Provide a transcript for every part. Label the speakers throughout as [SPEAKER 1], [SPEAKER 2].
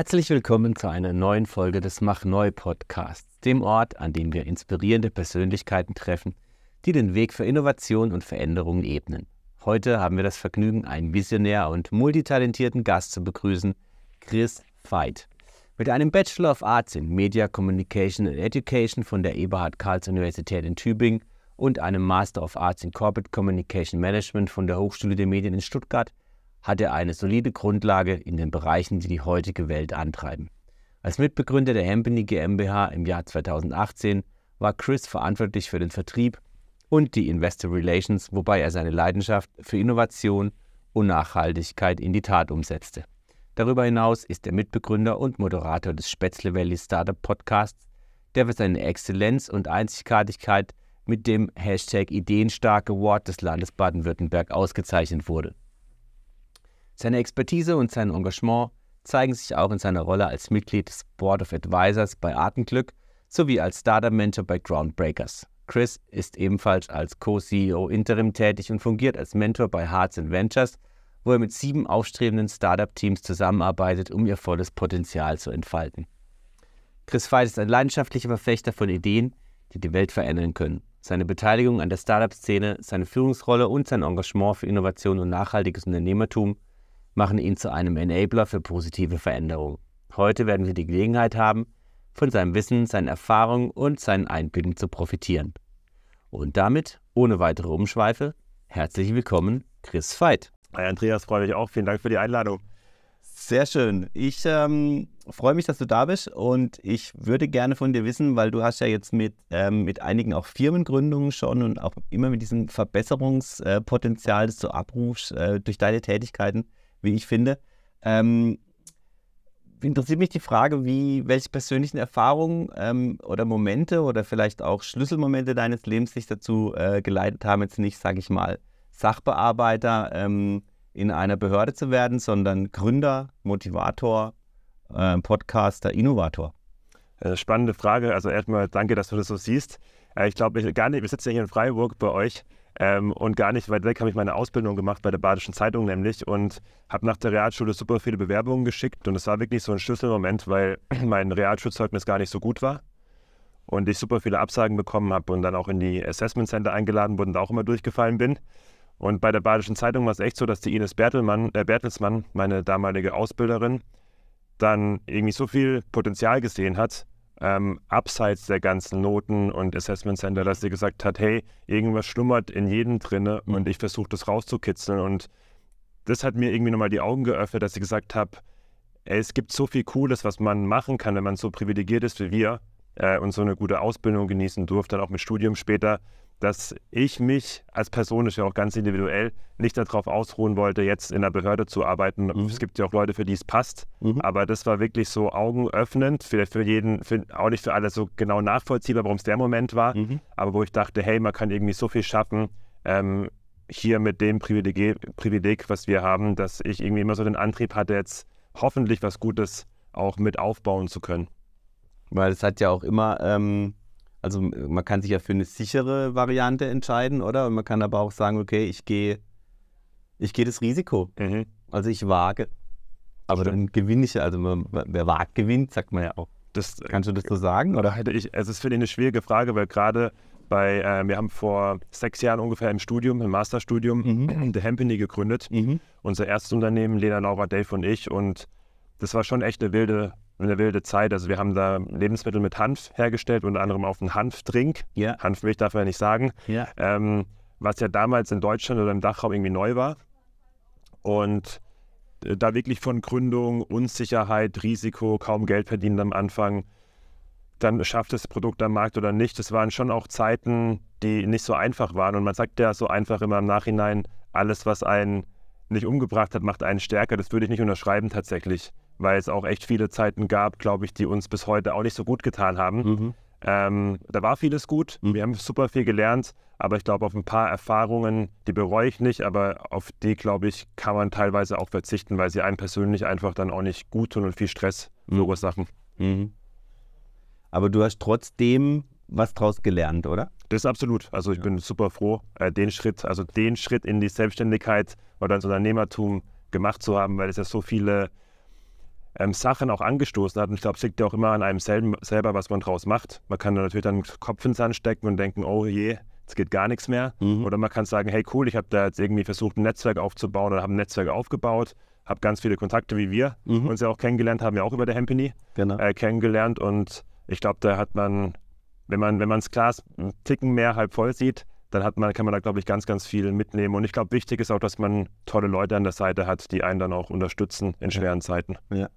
[SPEAKER 1] Herzlich willkommen zu einer neuen Folge des Mach Neu Podcasts, dem Ort, an dem wir inspirierende Persönlichkeiten treffen, die den Weg für Innovation und Veränderung ebnen. Heute haben wir das Vergnügen, einen visionär und multitalentierten Gast zu begrüßen, Chris Veit. Mit einem Bachelor of Arts in Media Communication and Education von der Eberhard Karls Universität in Tübingen und einem Master of Arts in Corporate Communication Management von der Hochschule der Medien in Stuttgart hat er eine solide Grundlage in den Bereichen, die die heutige Welt antreiben. Als Mitbegründer der Hempany GmbH im Jahr 2018 war Chris verantwortlich für den Vertrieb und die Investor Relations, wobei er seine Leidenschaft für Innovation und Nachhaltigkeit in die Tat umsetzte. Darüber hinaus ist er Mitbegründer und Moderator des Spätzle Valley Startup Podcasts, der für seine Exzellenz und Einzigartigkeit mit dem Hashtag Ideenstark Award des Landes Baden-Württemberg ausgezeichnet wurde. Seine Expertise und sein Engagement zeigen sich auch in seiner Rolle als Mitglied des Board of Advisors bei Artenglück sowie als Startup Mentor bei Groundbreakers. Chris ist ebenfalls als Co-CEO Interim tätig und fungiert als Mentor bei Hearts Ventures, wo er mit sieben aufstrebenden Startup-Teams zusammenarbeitet, um ihr volles Potenzial zu entfalten. Chris Veit ist ein leidenschaftlicher Verfechter von Ideen, die die Welt verändern können. Seine Beteiligung an der Startup-Szene, seine Führungsrolle und sein Engagement für Innovation und nachhaltiges Unternehmertum – machen ihn zu einem Enabler für positive Veränderung. Heute werden wir die Gelegenheit haben, von seinem Wissen, seinen Erfahrungen und seinen Einblicken zu profitieren. Und damit, ohne weitere Umschweife, herzlich willkommen, Chris Veit. Hi Andreas, freue mich auch. Vielen Dank für die Einladung. Sehr schön. Ich ähm, freue mich, dass du da bist und ich würde gerne von dir wissen, weil du hast ja jetzt mit, ähm, mit einigen auch Firmengründungen schon und auch immer mit diesem Verbesserungspotenzial, äh, das du abrufst äh, durch deine Tätigkeiten, wie ich finde. Ähm, interessiert mich die Frage, wie, welche persönlichen Erfahrungen ähm, oder Momente oder vielleicht auch Schlüsselmomente deines Lebens dich dazu äh, geleitet haben, jetzt nicht, sage ich mal, Sachbearbeiter ähm, in einer Behörde zu werden, sondern Gründer, Motivator, äh, Podcaster, Innovator. Äh, spannende Frage. Also erstmal danke, dass
[SPEAKER 2] du das so siehst. Äh, ich glaube, gar nicht, wir sitzen ja hier in Freiburg bei euch. Ähm, und gar nicht weit weg habe ich meine Ausbildung gemacht bei der Badischen Zeitung nämlich und habe nach der Realschule super viele Bewerbungen geschickt. Und es war wirklich so ein Schlüsselmoment, weil mein Realschulzeugnis gar nicht so gut war und ich super viele Absagen bekommen habe und dann auch in die Assessment Center eingeladen wurde und auch immer durchgefallen bin. Und bei der Badischen Zeitung war es echt so, dass die Ines Bertelmann, äh Bertelsmann, meine damalige Ausbilderin, dann irgendwie so viel Potenzial gesehen hat, ähm, abseits der ganzen Noten und Assessment Center, dass sie gesagt hat, hey, irgendwas schlummert in jedem drinne mhm. und ich versuche das rauszukitzeln. Und das hat mir irgendwie nochmal die Augen geöffnet, dass ich gesagt habe, es gibt so viel Cooles, was man machen kann, wenn man so privilegiert ist wie wir äh, und so eine gute Ausbildung genießen durfte, dann auch mit Studium später, dass ich mich als Person, das ist ja auch ganz individuell, nicht darauf ausruhen wollte, jetzt in der Behörde zu arbeiten. Mhm. Es gibt ja auch Leute, für die es passt, mhm. aber das war wirklich so augenöffnend, vielleicht für jeden, für, auch nicht für alle so genau nachvollziehbar, warum es der Moment war, mhm. aber wo ich dachte, hey, man kann irgendwie so viel schaffen, ähm, hier mit dem Privileg, Privileg, was wir haben, dass ich irgendwie immer so den Antrieb hatte, jetzt hoffentlich was
[SPEAKER 1] Gutes auch mit aufbauen zu können. Weil es hat ja auch immer... Ähm also äh, man kann sich ja für eine sichere Variante entscheiden, oder? Und man kann aber auch sagen, okay, ich gehe, ich gehe das Risiko. Mhm. Also ich wage. Aber dann gewinne ich ja. Also man, wer wagt, gewinnt, sagt man ja auch. Das, äh, Kannst du das so sagen? Oder hätte ich, also es ist für dich eine schwierige
[SPEAKER 2] Frage, weil gerade bei, äh, wir haben vor sechs Jahren ungefähr im Studium, im Masterstudium, mhm. The Hempany gegründet. Mhm. Unser erstes Unternehmen, Lena, Laura, Dave und ich. Und das war schon echt eine wilde eine wilde Zeit. Also wir haben da Lebensmittel mit Hanf hergestellt, unter anderem auf einen Hanfdrink. Yeah. Hanfmilch darf man ja nicht sagen. Yeah. Ähm, was ja damals in Deutschland oder im Dachraum irgendwie neu war. Und äh, da wirklich von Gründung, Unsicherheit, Risiko, kaum Geld verdienen am Anfang, dann schafft das Produkt am Markt oder nicht. Das waren schon auch Zeiten, die nicht so einfach waren. Und man sagt ja so einfach immer im Nachhinein, alles, was einen nicht umgebracht hat, macht einen stärker. Das würde ich nicht unterschreiben tatsächlich weil es auch echt viele Zeiten gab, glaube ich, die uns bis heute auch nicht so gut getan haben. Mhm. Ähm, da war vieles gut, mhm. wir haben super viel gelernt, aber ich glaube, auf ein paar Erfahrungen, die bereue ich nicht, aber auf die, glaube ich, kann man teilweise auch verzichten, weil sie einem persönlich einfach dann auch nicht gut tun und viel Stress mhm. verursachen. Mhm. Aber du hast trotzdem was draus gelernt, oder? Das ist absolut. Also ich ja. bin super froh, äh, den Schritt, also den Schritt in die Selbstständigkeit oder ins Unternehmertum gemacht zu haben, weil es ja so viele ähm, Sachen auch angestoßen hat. Und ich glaube, es liegt ja auch immer an einem selben, selber, was man draus macht. Man kann da natürlich dann Kopf ins Sand stecken und denken, oh je, es geht gar nichts mehr. Mhm. Oder man kann sagen, hey cool, ich habe da jetzt irgendwie versucht, ein Netzwerk aufzubauen oder habe ein Netzwerk aufgebaut, habe ganz viele Kontakte wie wir mhm. uns ja auch kennengelernt haben, ja auch über der Hempany genau. äh, kennengelernt. Und ich glaube, da hat man, wenn man, wenn man das Glas einen Ticken mehr halb voll sieht, dann hat man, kann man da, glaube ich, ganz, ganz viel mitnehmen. Und ich glaube, wichtig ist auch, dass man tolle Leute an der Seite hat, die einen dann auch unterstützen in schweren Zeiten. Ja.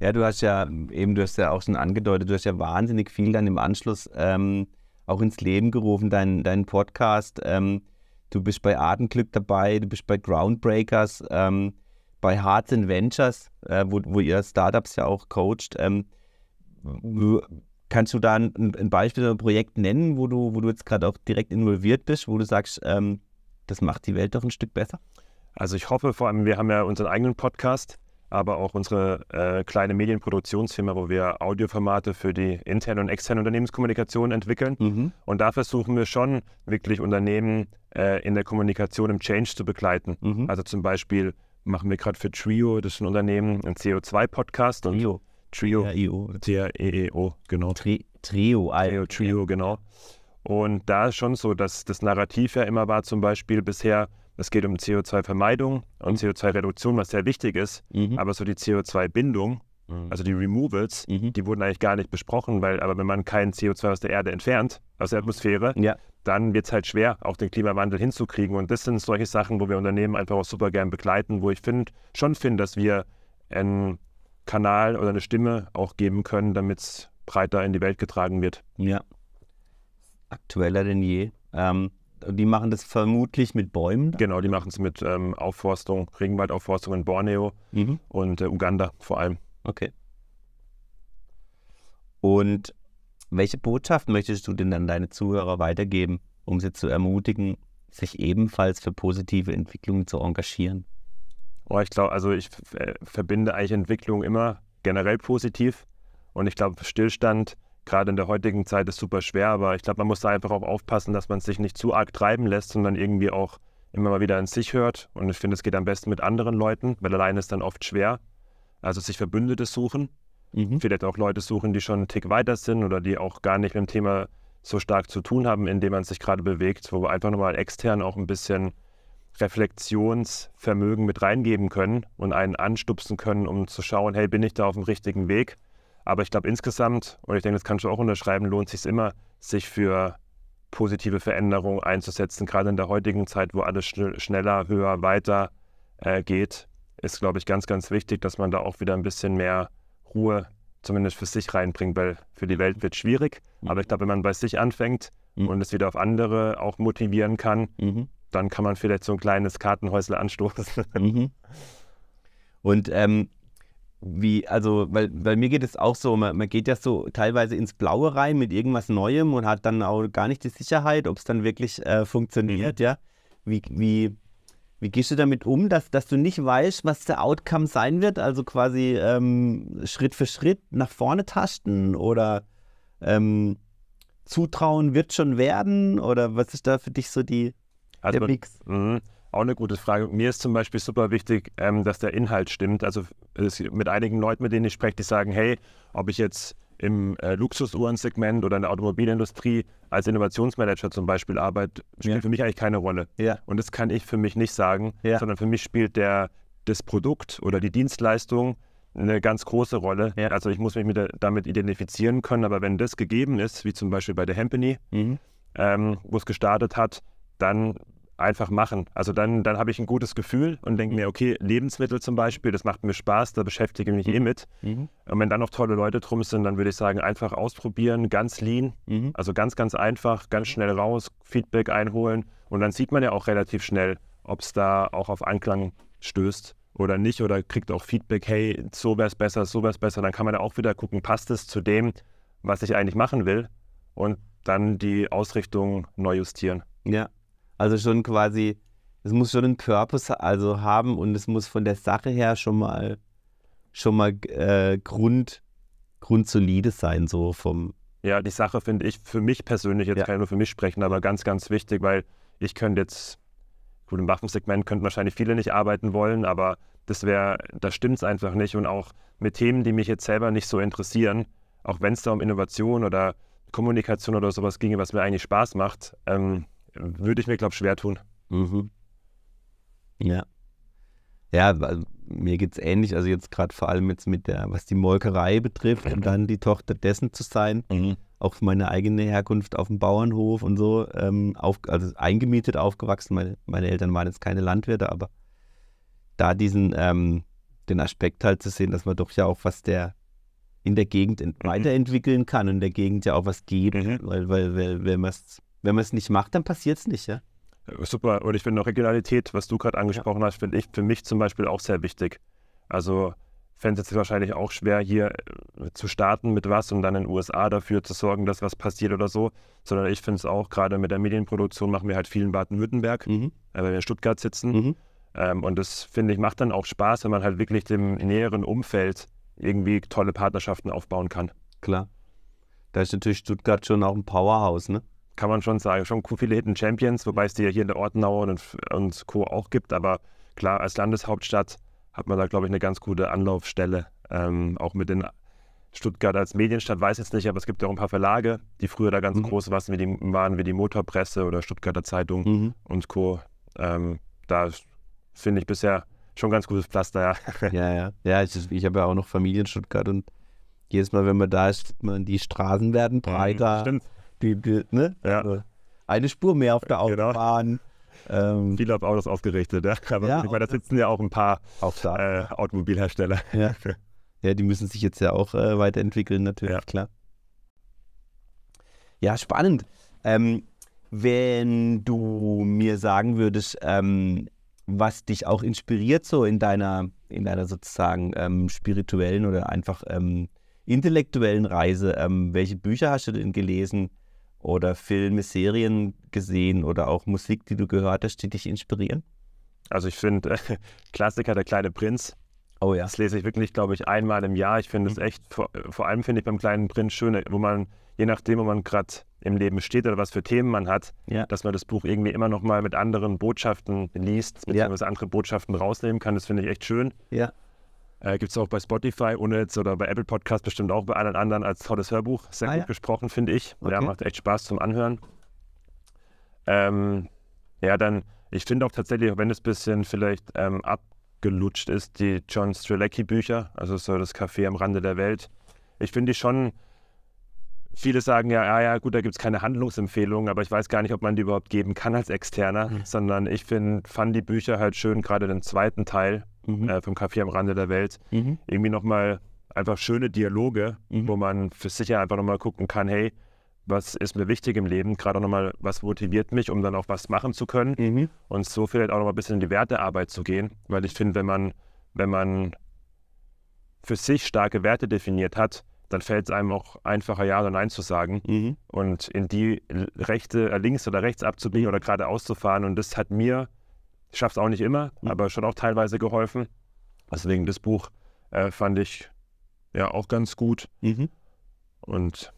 [SPEAKER 1] Ja, du hast ja eben, du hast ja auch schon angedeutet, du hast ja wahnsinnig viel dann im Anschluss ähm, auch ins Leben gerufen, deinen dein Podcast. Ähm, du bist bei Artenglück dabei, du bist bei Groundbreakers, ähm, bei Hearts and Ventures, äh, wo, wo ihr Startups ja auch coacht. Ähm, kannst du da ein, ein, Beispiel oder ein Projekt nennen, wo du, wo du jetzt gerade auch direkt involviert bist, wo du sagst, ähm, das macht die Welt doch ein Stück besser? Also ich hoffe vor allem, wir haben ja unseren eigenen Podcast aber auch unsere
[SPEAKER 2] äh, kleine Medienproduktionsfirma, wo wir Audioformate für die interne und externe Unternehmenskommunikation entwickeln. Mhm. Und da versuchen wir schon wirklich Unternehmen äh, in der Kommunikation im Change zu begleiten. Mhm. Also zum Beispiel machen wir gerade für Trio, das ist ein Unternehmen, einen CO2-Podcast. Trio. Trio. t r t T-R-E-E-O, genau. Tri Trio. Trio, Trio, genau. Und da ist schon so, dass das Narrativ ja immer war, zum Beispiel bisher, es geht um CO2-Vermeidung und mhm. CO2-Reduktion, was sehr wichtig ist. Mhm. Aber so die CO2-Bindung, mhm. also die Removals, mhm. die wurden eigentlich gar nicht besprochen, weil aber wenn man kein CO2 aus der Erde entfernt, aus der Atmosphäre, ja. dann wird es halt schwer, auch den Klimawandel hinzukriegen. Und das sind solche Sachen, wo wir Unternehmen einfach auch super gern begleiten, wo ich find, schon finde, dass wir einen Kanal oder eine Stimme auch geben können, damit es breiter in die Welt getragen wird. Ja, aktueller denn je. Ähm die machen das vermutlich mit Bäumen? Genau, die machen es mit ähm, Aufforstung, Regenwaldaufforstung in Borneo mhm. und äh, Uganda vor
[SPEAKER 1] allem. Okay. Und welche Botschaft möchtest du denn an deine Zuhörer weitergeben, um sie zu ermutigen, sich ebenfalls für positive Entwicklungen zu engagieren? Oh, ich glaube, also ich äh, verbinde eigentlich Entwicklung
[SPEAKER 2] immer generell positiv. Und ich glaube, Stillstand gerade in der heutigen Zeit ist super schwer, aber ich glaube, man muss da einfach auch aufpassen, dass man sich nicht zu arg treiben lässt, sondern irgendwie auch immer mal wieder an sich hört. Und ich finde, es geht am besten mit anderen Leuten, weil alleine ist dann oft schwer. Also sich Verbündete suchen, mhm. vielleicht auch Leute suchen, die schon einen Tick weiter sind oder die auch gar nicht mit dem Thema so stark zu tun haben, in dem man sich gerade bewegt, wo wir einfach nochmal extern auch ein bisschen Reflexionsvermögen mit reingeben können und einen anstupsen können, um zu schauen, hey, bin ich da auf dem richtigen Weg? Aber ich glaube insgesamt, und ich denke, das kannst du auch unterschreiben, lohnt sich immer, sich für positive Veränderungen einzusetzen. Gerade in der heutigen Zeit, wo alles schn schneller, höher, weiter äh, geht, ist, glaube ich, ganz, ganz wichtig, dass man da auch wieder ein bisschen mehr Ruhe zumindest für sich reinbringt, weil für die Welt wird schwierig. Mhm. Aber ich glaube, wenn man bei sich anfängt mhm. und es wieder auf andere auch motivieren kann, mhm. dann kann man vielleicht so ein
[SPEAKER 1] kleines Kartenhäusle anstoßen. Mhm. Und ähm, wie, also, weil, weil mir geht es auch so, man, man geht ja so teilweise ins Blaue rein mit irgendwas Neuem und hat dann auch gar nicht die Sicherheit, ob es dann wirklich äh, funktioniert, mhm. ja. Wie, wie, wie gehst du damit um, dass, dass du nicht weißt, was der Outcome sein wird? Also quasi ähm, Schritt für Schritt nach vorne tasten oder ähm, Zutrauen wird schon werden? Oder was ist da für dich so die, also, der Mix? Mhm,
[SPEAKER 2] auch eine gute Frage. Mir ist zum Beispiel super wichtig, ähm, dass der Inhalt stimmt. Also mit einigen Leuten, mit denen ich spreche, die sagen, hey, ob ich jetzt im äh, Luxusuhrensegment oder in der Automobilindustrie als Innovationsmanager zum Beispiel arbeite, spielt ja. für mich eigentlich keine Rolle. Ja. Und das kann ich für mich nicht sagen, ja. sondern für mich spielt der, das Produkt oder die Dienstleistung eine ganz große Rolle. Also ich muss mich mit, damit identifizieren können, aber wenn das gegeben ist, wie zum Beispiel bei der Hempany, mhm. ähm, wo es gestartet hat, dann einfach machen. Also dann, dann habe ich ein gutes Gefühl und denke mhm. mir, okay, Lebensmittel zum Beispiel, das macht mir Spaß, da beschäftige ich mich mhm. eh mit. Mhm. Und wenn dann noch tolle Leute drum sind, dann würde ich sagen, einfach ausprobieren, ganz lean, mhm. also ganz, ganz einfach, ganz mhm. schnell raus, Feedback einholen und dann sieht man ja auch relativ schnell, ob es da auch auf Anklang stößt oder nicht oder kriegt auch Feedback, hey, so wäre es besser, so wäre es besser. Dann kann man ja auch wieder gucken, passt es zu dem, was ich eigentlich machen will und
[SPEAKER 1] dann die Ausrichtung neu justieren. Ja, also schon quasi, es muss schon einen Purpose also haben und es muss von der Sache her schon mal schon mal äh, Grund, grundsolide sein, so vom. Ja, die Sache finde ich
[SPEAKER 2] für mich persönlich, jetzt ja. kann ich nur für mich sprechen, aber ganz, ganz wichtig, weil ich könnte jetzt, gut, im Waffensegment könnten wahrscheinlich viele nicht arbeiten wollen, aber das wäre, da stimmt es einfach nicht. Und auch mit Themen, die mich jetzt selber nicht so interessieren, auch wenn es da um Innovation oder Kommunikation oder sowas ginge, was mir eigentlich Spaß macht, ähm, würde ich mir, glaube ich, schwer tun.
[SPEAKER 1] Mhm. Ja. Ja, mir geht es ähnlich. Also jetzt gerade vor allem jetzt mit der, was die Molkerei betrifft und dann die Tochter dessen zu sein. Mhm. Auch meine eigene Herkunft auf dem Bauernhof und so. Ähm, auf, also eingemietet aufgewachsen. Meine, meine, Eltern waren jetzt keine Landwirte, aber da diesen ähm, den Aspekt halt zu sehen, dass man doch ja auch was der in der Gegend mhm. weiterentwickeln kann und der Gegend ja auch was geben, mhm. weil, weil, weil, wenn man es wenn man es nicht macht, dann passiert es nicht, ja? Super. Und ich finde Regionalität,
[SPEAKER 2] was du gerade angesprochen ja. hast, finde ich für mich zum Beispiel auch sehr wichtig. Also fände es jetzt wahrscheinlich auch schwer, hier äh, zu starten mit was und dann in den USA dafür zu sorgen, dass was passiert oder so. Sondern ich finde es auch, gerade mit der Medienproduktion machen wir halt viel in Baden-Württemberg, mhm. Äh, weil wir in Stuttgart sitzen. Mhm. Ähm, und das, finde ich, macht dann auch Spaß, wenn man halt wirklich dem näheren Umfeld irgendwie tolle Partnerschaften aufbauen kann. Klar. Da ist natürlich Stuttgart schon auch ein Powerhouse, ne? kann man schon sagen, schon viele Hidden Champions, wobei es die ja hier in der Ortenau und, und Co. auch gibt. Aber klar, als Landeshauptstadt hat man da, glaube ich, eine ganz gute Anlaufstelle. Ähm, auch mit den Stuttgart als Medienstadt, weiß jetzt nicht, aber es gibt ja auch ein paar Verlage, die früher da ganz mhm. groß waren wie, die, waren, wie die Motorpresse oder Stuttgarter Zeitung mhm. und Co. Ähm,
[SPEAKER 1] da finde ich bisher schon ganz gutes Pflaster, ja. Ja, ja. ja ich, ich habe ja auch noch Familie in Stuttgart und jedes Mal, wenn man da ist, man, die Straßen werden mhm, breiter. Stimmt die, die ne? Ja. Also eine Spur mehr auf der genau. Autobahn. Genau. Ähm, Viel auf Autos ausgerichtet, ja. Aber ja, ich meine, da sitzen ja auch ein paar auch da. Äh, Automobilhersteller. Ja. ja, die müssen sich jetzt ja auch äh, weiterentwickeln, natürlich, ja. klar. Ja, spannend. Ähm, wenn du mir sagen würdest, ähm, was dich auch inspiriert, so in deiner, in deiner sozusagen ähm, spirituellen oder einfach ähm, intellektuellen Reise, ähm, welche Bücher hast du denn gelesen? oder Filme, Serien gesehen oder auch Musik, die du gehört hast, die dich inspirieren? Also ich finde äh, Klassiker Der kleine Prinz. Oh ja. Das lese ich wirklich, glaube ich, einmal
[SPEAKER 2] im Jahr. Ich finde es mhm. echt, vor, vor allem finde ich beim kleinen Prinz schön, wo man, je nachdem, wo man gerade im Leben steht oder was für Themen man hat, ja. dass man das Buch irgendwie immer nochmal mit anderen Botschaften liest, beziehungsweise ja. andere Botschaften rausnehmen kann. Das finde ich echt schön. Ja. Äh, Gibt es auch bei Spotify ohne jetzt oder bei Apple Podcast bestimmt auch bei allen anderen als tolles Hörbuch. Sehr ah, gut ja. besprochen, finde ich. Okay. Ja, macht echt Spaß zum Anhören. Ähm, ja, dann, ich finde auch tatsächlich, auch wenn es ein bisschen vielleicht ähm, abgelutscht ist, die John Strelecki-Bücher, also so das Café am Rande der Welt. Ich finde die schon viele sagen ja, ja, ah ja, gut, da gibt es keine Handlungsempfehlungen, aber ich weiß gar nicht, ob man die überhaupt geben kann als Externer, mhm. sondern ich find, fand die Bücher halt schön, gerade den zweiten Teil, mhm. äh, vom Café am Rande der Welt, mhm. irgendwie nochmal einfach schöne Dialoge, mhm. wo man für sich ja einfach nochmal gucken kann, hey, was ist mir wichtig im Leben, gerade auch nochmal, was motiviert mich, um dann auch was machen zu können mhm. und so vielleicht auch nochmal ein bisschen in die Wertearbeit zu gehen, weil ich finde, wenn man, wenn man für sich starke Werte definiert hat, dann fällt es einem auch einfacher, Ja oder Nein zu sagen mhm. und in die rechte, äh, links oder rechts abzubiegen oder geradeaus zu fahren und das hat mir schaffe es auch nicht immer, mhm. aber schon auch teilweise geholfen. Deswegen das Buch äh, fand ich ja auch ganz gut. Mhm. Und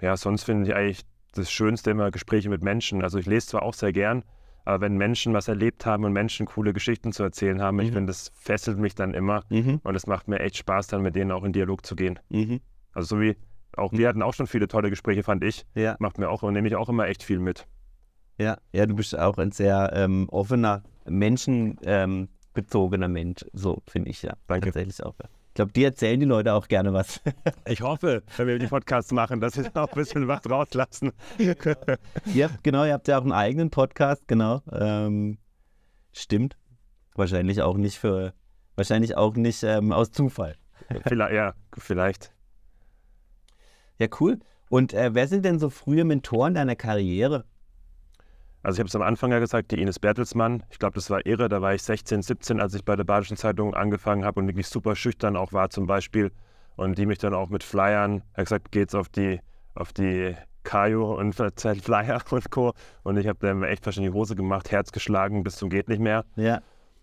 [SPEAKER 2] ja, sonst finde ich eigentlich das Schönste immer Gespräche mit Menschen. Also ich lese zwar auch sehr gern, aber wenn Menschen was erlebt haben und Menschen coole Geschichten zu erzählen haben, mhm. ich finde, das fesselt mich dann immer mhm. und es macht mir echt Spaß, dann mit denen auch in Dialog zu gehen. Mhm. Also so wie auch wir mhm. hatten auch schon viele tolle Gespräche, fand ich. Ja. Macht mir
[SPEAKER 1] auch und nehme ich auch immer echt viel mit. Ja, ja, du bist auch ein sehr ähm, offener menschenbezogener ähm, Mensch. So finde ich ja. Danke. Tatsächlich auch. Ja. Ich glaube, die erzählen die Leute auch gerne was. ich hoffe, wenn wir die Podcasts machen, dass wir da auch ein bisschen was rauslassen. ja, genau, ihr habt ja auch einen eigenen Podcast, genau. Ähm, stimmt. Wahrscheinlich auch nicht für, wahrscheinlich auch nicht ähm, aus Zufall. vielleicht, ja, vielleicht. Ja, cool. Und äh, wer sind denn so frühe
[SPEAKER 2] Mentoren deiner Karriere? Also ich habe es am Anfang ja gesagt, die Ines Bertelsmann, ich glaube, das war irre, da war ich 16, 17, als ich bei der Badischen Zeitung angefangen habe und wirklich super schüchtern auch war zum Beispiel. Und die mich dann auch mit Flyern, hat gesagt, geht's auf die, auf die Kajo und Zeit Flyer und Co. Und ich habe dann echt wahrscheinlich die Hose gemacht, Herz geschlagen bis zum geht nicht mehr. Ja.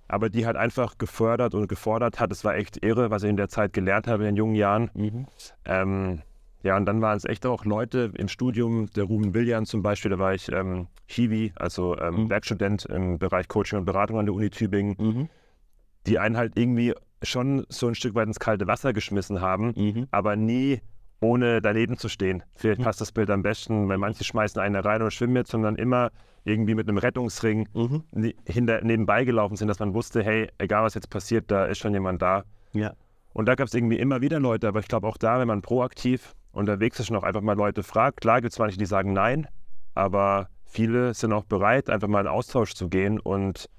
[SPEAKER 2] Aber die hat einfach gefördert und gefordert hat. Es war echt irre, was ich in der Zeit gelernt habe in den jungen Jahren. Mhm. Ähm, ja, und dann waren es echt auch Leute im Studium, der Ruben Willian zum Beispiel, da war ich ähm, Hiwi, also ähm, mhm. Werkstudent im Bereich Coaching und Beratung an der Uni Tübingen, mhm. die einen halt irgendwie schon so ein Stück weit ins kalte Wasser geschmissen haben, mhm. aber nie ohne daneben zu stehen. Vielleicht mhm. passt das Bild am besten, weil manche schmeißen einen rein oder schwimmen jetzt, sondern immer irgendwie mit einem Rettungsring mhm. hinter, nebenbei gelaufen sind, dass man wusste, hey, egal was jetzt passiert, da ist schon jemand da. Ja. Und da gab es irgendwie immer wieder Leute, aber ich glaube auch da, wenn man proaktiv unterwegs ist und auch einfach mal Leute fragt. Klar gibt es manche, die sagen nein, aber viele sind auch bereit, einfach mal in Austausch zu gehen. Und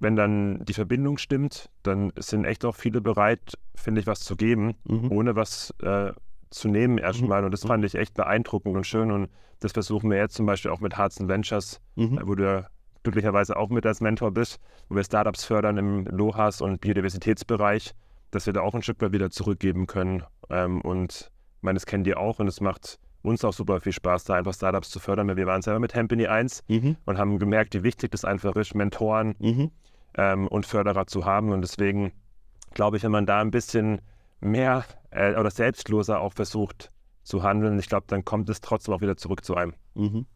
[SPEAKER 2] wenn dann die Verbindung stimmt, dann sind echt auch viele bereit, finde ich, was zu geben, mhm. ohne was äh, zu nehmen erstmal. Mhm. Und das fand ich echt beeindruckend und schön. Und das versuchen wir jetzt zum Beispiel auch mit Harzen Ventures, mhm. Äh, wo du glücklicherweise auch mit als Mentor bist, wo wir Startups fördern im Lohas- und Biodiversitätsbereich, dass wir da auch ein Stück weit wieder zurückgeben können ähm, und ich meine, das kennen die auch und es macht uns auch super viel Spaß, da einfach Startups zu fördern, wir waren selber mit Hempany 1 mhm. und haben gemerkt, wie wichtig das einfach ist, Mentoren mhm. ähm, und Förderer zu haben. Und deswegen glaube ich, wenn man da ein bisschen mehr äh, oder selbstloser auch versucht zu handeln, ich glaube, dann kommt es trotzdem auch wieder zurück zu einem.
[SPEAKER 1] Mhm.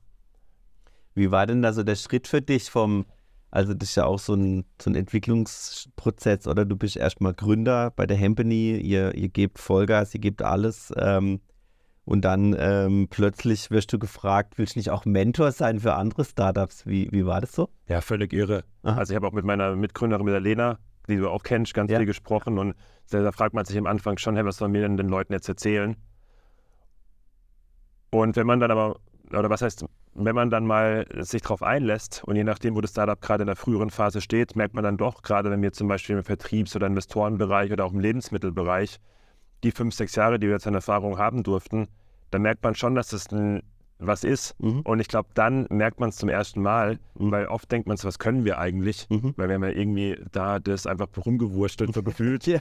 [SPEAKER 1] Wie war denn da so der Schritt für dich vom also das ist ja auch so ein, so ein Entwicklungsprozess, oder? Du bist erstmal Gründer bei der Company, ihr, ihr gebt Vollgas, ihr gebt alles. Ähm, und dann ähm, plötzlich wirst du gefragt, willst du nicht auch Mentor sein für andere Startups? Wie, wie war das so? Ja, völlig irre. Aha. Also ich habe auch
[SPEAKER 2] mit meiner Mitgründerin, mit der Lena, die du auch kennst, ganz ja. viel gesprochen. Und da, da fragt man sich am Anfang schon, hey, was soll mir denn den Leuten jetzt erzählen? Und wenn man dann aber oder was heißt, wenn man dann mal sich darauf einlässt und je nachdem, wo das Startup gerade in der früheren Phase steht, merkt man dann doch, gerade wenn wir zum Beispiel im Vertriebs- oder Investorenbereich oder auch im Lebensmittelbereich die fünf, sechs Jahre, die wir jetzt an Erfahrung haben durften, dann merkt man schon, dass das ein, was ist. Mhm. Und ich glaube, dann merkt man es zum ersten Mal, mhm. weil oft denkt man so, was können wir eigentlich? Mhm. Weil wir haben ja irgendwie da das einfach rumgewurstelt, so gefühlt.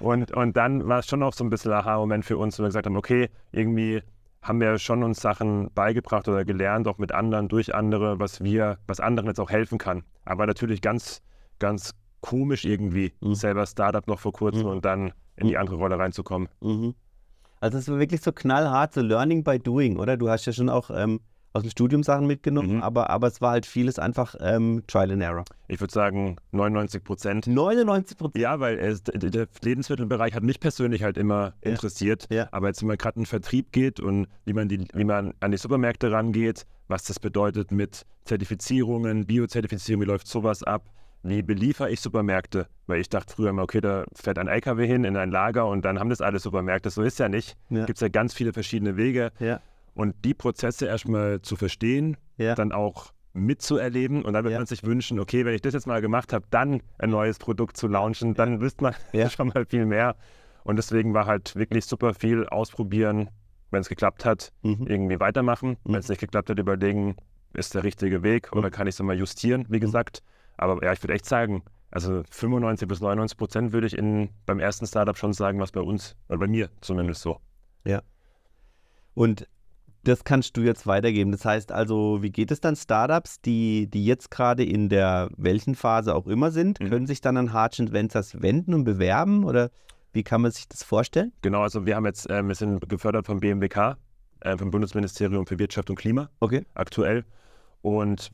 [SPEAKER 2] und, und dann war es schon auch so ein bisschen Aha-Moment für uns, wo wir gesagt haben, okay, irgendwie haben wir schon uns Sachen beigebracht oder gelernt, auch mit anderen, durch andere, was wir, was anderen jetzt auch helfen kann. Aber natürlich ganz, ganz komisch irgendwie, mhm. selber Startup noch vor kurzem mhm. und dann in die andere
[SPEAKER 1] Rolle reinzukommen. Mhm. Also es war wirklich so knallhart, so Learning by Doing, oder? Du hast ja schon auch ähm, aus dem Studium Sachen mitgenommen, mhm. aber, aber es war halt vieles einfach ähm, Trial and Error. Ich würde sagen 99 Prozent. 99 Prozent? Ja, weil es, der Lebensmittelbereich hat mich
[SPEAKER 2] persönlich halt immer ja. interessiert. Ja. Aber jetzt, wenn man gerade in den Vertrieb geht und wie man, die, wie man an die Supermärkte rangeht, was das bedeutet mit Zertifizierungen, Biozertifizierung, wie läuft sowas ab? Wie beliefer ich Supermärkte? Weil ich dachte früher immer, okay, da fährt ein LKW hin in ein Lager und dann haben das alle Supermärkte. So ist ja nicht. Ja. Gibt es ja ganz viele verschiedene Wege. Ja und die Prozesse erstmal zu verstehen, ja. dann auch mitzuerleben und dann wird ja. man sich wünschen, okay, wenn ich das jetzt mal gemacht habe, dann ein neues Produkt zu launchen, dann ja. wüsste man ja. schon mal viel mehr. Und deswegen war halt wirklich super viel ausprobieren, wenn es geklappt hat, mhm. irgendwie weitermachen. Mhm. Wenn es nicht geklappt hat, überlegen, ist der richtige Weg mhm. oder kann ich es mal justieren, wie mhm. gesagt. Aber ja, ich würde echt sagen, also 95 bis 99 Prozent würde ich in, beim ersten Startup schon sagen, was
[SPEAKER 1] bei uns oder bei mir zumindest so. Ja. Und das kannst du jetzt weitergeben. Das heißt also, wie geht es dann Startups, die, die jetzt gerade in der welchen Phase auch immer sind, mhm. können sich dann an Harch Ventures wenden und bewerben oder wie kann man sich das vorstellen? Genau, also wir haben jetzt, äh, wir sind gefördert vom BMWK, äh, vom Bundesministerium für
[SPEAKER 2] Wirtschaft und Klima okay. aktuell und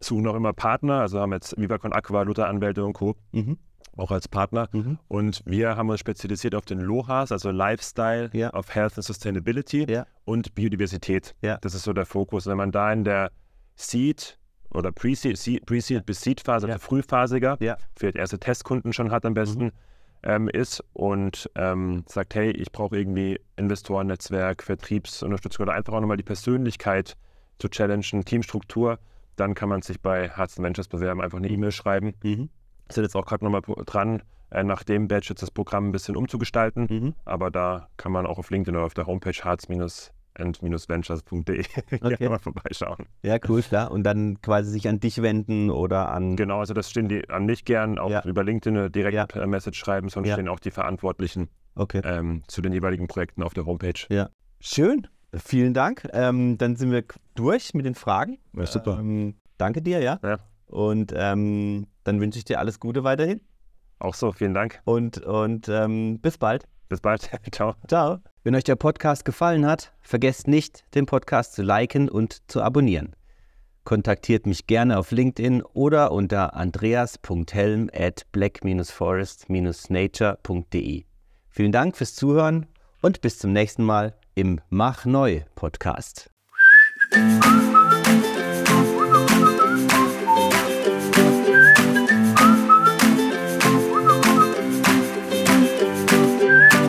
[SPEAKER 2] suchen auch immer Partner, also haben jetzt Vivacon Aqua, Luther Anwälte und Co. Mhm auch als Partner. Mhm. Und wir haben uns spezialisiert auf den LOHAS, also Lifestyle ja. auf Health and Sustainability ja. und Biodiversität. Ja. Das ist so der Fokus. wenn man da in der Seed oder Pre-Seed Pre bis Seed-Phase, also frühphasiger, vielleicht erste Testkunden schon hat am besten, mhm. ähm, ist und ähm, sagt, hey, ich brauche irgendwie Investorennetzwerk, Vertriebsunterstützung oder einfach auch nochmal die Persönlichkeit zu challengen, Teamstruktur, dann kann man sich bei Hudson Ventures bewerben, einfach eine mhm. E-Mail schreiben. Mhm sind jetzt auch gerade nochmal dran, äh, nach dem Badge jetzt das Programm ein bisschen umzugestalten. Mhm. Aber da kann man auch auf LinkedIn oder auf der Homepage Harz- end-ventures.de okay. ja, vorbeischauen.
[SPEAKER 1] Ja, cool, klar. Und dann quasi sich an dich wenden oder an... Genau, also
[SPEAKER 2] das stehen die an mich gern, auch ja. über LinkedIn eine direkte ja. Äh, Message schreiben, sonst ja. stehen auch die Verantwortlichen
[SPEAKER 1] okay. ähm, zu den jeweiligen Projekten auf der Homepage. Ja, schön. Vielen Dank. Ähm, dann sind wir durch mit den Fragen. Ja, super. Ähm, danke dir, ja. Und ähm, dann wünsche ich dir alles Gute weiterhin. Auch so, vielen Dank. Und, und ähm, bis bald. Bis bald. Ciao. Ciao. Wenn euch der Podcast gefallen hat, vergesst nicht, den Podcast zu liken und zu abonnieren. Kontaktiert mich gerne auf LinkedIn oder unter andreas.helm at black-forest-nature.de. Vielen Dank fürs Zuhören und bis zum nächsten Mal im Mach Neu Podcast.